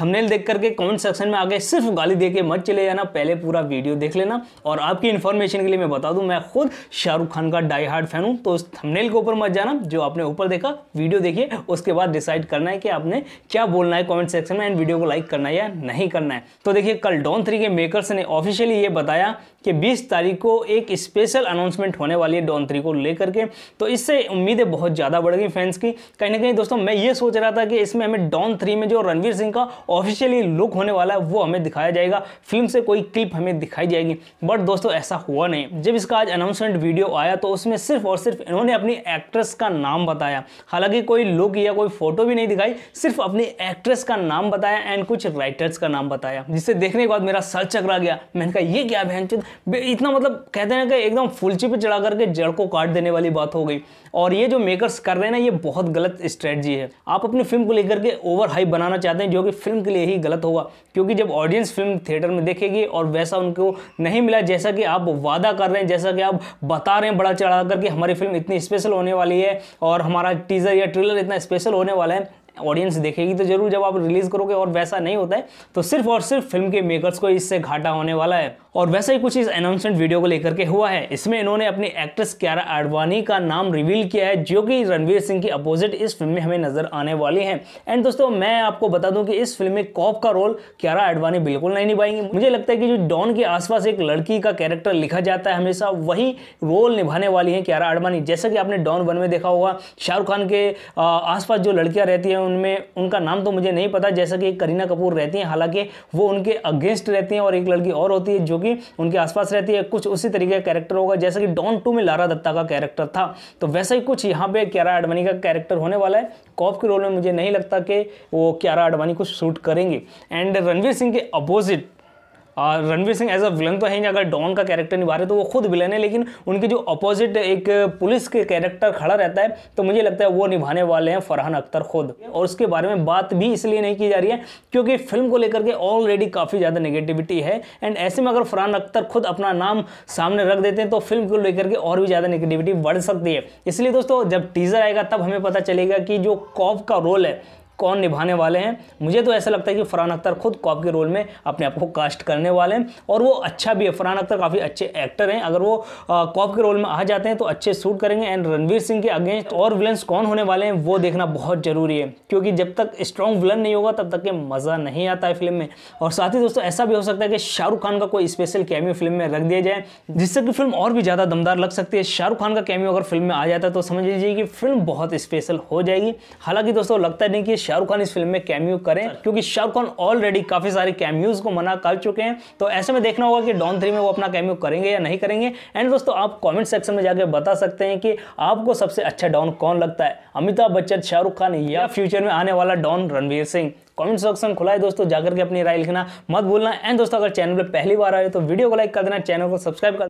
thumbnail देख करके comment section में आगे सिर्फ गाली दे के मत चले जाना पहले पूरा वीडियो देख लेना और आपकी इन्फॉर्मेशन के लिए मैं बता दूं मैं खुद शाहरुख खान का डाई हार्ड फैन हूं तो उस थंबनेल के ऊपर मत जाना जो आपने ऊपर देखा वीडियो देखिए उसके बाद डिसाइड करना है कि आपने क्या बोलना है कॉमेंट सेक्शन में एंड वीडियो को लाइक करना है या नहीं करना है तो देखिए कल डॉन थ्री के मेकर्स ने ऑफिशियली ये बताया कि बीस तारीख को एक स्पेशल अनाउंसमेंट होने वाली है डॉन थ्री को लेकर के तो इससे उम्मीदें बहुत ज़्यादा बढ़ गई फैंस की कहीं ना कहीं दोस्तों मैं ये सोच रहा था कि इसमें हमें डॉन थ्री में जो रणवीर सिंह का ऑफिशियली लुक होने वाला है वो हमें दिखाया जाएगा फिल्म से कोई क्लिप हमें दिखाई जाएगी बट दोस्तों ऐसा हुआ नहीं जब इसका आज अनाउंसमेंट वीडियो आया तो उसमें सिर्फ और सिर्फ इन्होंने अपनी एक्ट्रेस का नाम बताया हालांकि कोई लुक या कोई फोटो भी नहीं दिखाई सिर्फ अपनी एक्ट्रेस का नाम बताया एंड कुछ राइटर्स का नाम बताया जिसे देखने के बाद मेरा सर चकरा गया मैंने कहा ये क्या बहन इतना मतलब कहते हैं कि एकदम फुलची पर चढ़ा करके जड़ को काट देने वाली बात हो गई और ये जो मेकर्स कर रहे हैं ना ये बहुत गलत स्ट्रेटजी है आप अपनी फिल्म को लेकर के ओवर हाइप बनाना चाहते हैं जो कि फिल्म के लिए ही गलत होगा क्योंकि जब ऑडियंस फिल्म थिएटर में देखेगी और वैसा उनको नहीं मिला जैसा कि आप वादा कर रहे हैं जैसा कि आप बता रहे हैं बड़ा चढ़ा कर कि हमारी फिल्म इतनी स्पेशल होने वाली है और हमारा टीज़र या ट्रेलर इतना स्पेशल होने वाला है ऑडियंस देखेगी तो जरूर जब आप रिलीज़ करोगे और वैसा नहीं होता है तो सिर्फ और सिर्फ फिल्म के मेकर्स को इससे घाटा होने वाला है और वैसा ही कुछ इस अनाउंसमेंट वीडियो को लेकर के हुआ है इसमें इन्होंने अपनी एक्ट्रेस क्यारा आडवाणी का नाम रिवील किया है जो कि रणवीर सिंह की अपोजिट इस फिल्म में हमें नजर आने वाली है एंड दोस्तों मैं आपको बता दूं कि इस फिल्म में कॉप का रोल क्यारा आडवाणी बिल्कुल नहीं निभाएंगी मुझे लगता है कि जो डॉन के आसपास एक लड़की का कैरेक्टर लिखा जाता है हमेशा वही रोल निभाने वाली है क्यारा आडवाणी जैसा कि आपने डॉन वन में देखा होगा शाहरुख खान के आसपास जो लड़कियां रहती हैं उनमें उनका नाम तो मुझे नहीं पता जैसा कि करीना कपूर रहती हैं हालांकि वो उनके अगेंस्ट रहती हैं और एक लड़की और होती है जो कि उनके आसपास रहती है कुछ उसी तरीके का कैरेक्टर होगा जैसा कि डॉन टू में लारा दत्ता का कैरेक्टर था तो वैसा ही कुछ यहाँ पे क्यारा आडवाणी का कैरेक्टर होने वाला है कॉप के रोल में मुझे नहीं लगता कि वो क्यारा आडवाणी को शूट करेंगे एंड रणवीर सिंह के opposite Ranveer Singh as a villain तो है अगर डॉन का कैरेक्टर निभा रहे तो वो खुद विलन है लेकिन उनके जो अपोजिट एक पुलिस के कैरेक्टर खड़ा रहता है तो मुझे लगता है वो निभाने वाले हैं फरहान अख्तर खुद और उसके बारे में बात भी इसलिए नहीं की जा रही है क्योंकि फिल्म को लेकर के ऑलरेडी काफ़ी ज़्यादा नेगेटिविटी है एंड ऐसे में अगर फरहान अख्तर खुद अपना नाम सामने रख देते हैं तो फिल्म को लेकर के और भी ज़्यादा नेगेटिविटी बढ़ सकती है इसलिए दोस्तों जब टीज़र आएगा तब हमें पता चलेगा कि जो कॉफ का रोल है कौन निभाने वाले हैं मुझे तो ऐसा लगता है कि फ़रहान अख्तर खुद कॉप के रोल में अपने आप को कास्ट करने वाले हैं और वो अच्छा भी है फ़रहान अख्तर काफ़ी अच्छे एक्टर हैं अगर वो कॉप के रोल में आ जाते हैं तो अच्छे शूट करेंगे एंड रणवीर सिंह के अगेंस्ट और विलन्स कौन होने वाले हैं वो देखना बहुत ज़रूरी है क्योंकि जब तक स्ट्रॉन्ग विलन नहीं होगा तब तक के मज़ा नहीं आता है फिल्म में और साथ ही दोस्तों ऐसा भी हो सकता है कि शाहरुख खान का कोई स्पेशल कैमियो फिल्म में रख दिया जाए जिससे कि फिल्म और भी ज़्यादा दमदार लग सकती है शाहरुख खान का कैमियो अगर फिल्म में आ जाता है तो समझ लीजिए कि फिल्म बहुत स्पेशल हो जाएगी हालांकि दोस्तों लगता नहीं कि शाहरुख खान इस फिल्म में कैम्यू करें क्योंकि शाहरुख खान ऑलरेडी काफी सारे कैम्यूज को मना कर चुके हैं तो ऐसे में देखना होगा कि डॉन थ्री में वो अपना कैम्यू करेंगे या नहीं करेंगे एंड दोस्तों आप कॉमेंट सेक्शन में जाकर बता सकते हैं कि आपको सबसे अच्छा डॉन कौन लगता है अमिताभ बच्चन शाहरुख खान या फ्यूचर में आने वाला डॉन रणवीर सिंह कमेंट सेक्शन खुला है दोस्तों जाकर के अपनी राय लिखना मत भूलना एंड दोस्तों अगर चैनल पर पहली बार आए तो वीडियो को लाइक कर देना चैनल को सब्सक्राइब कर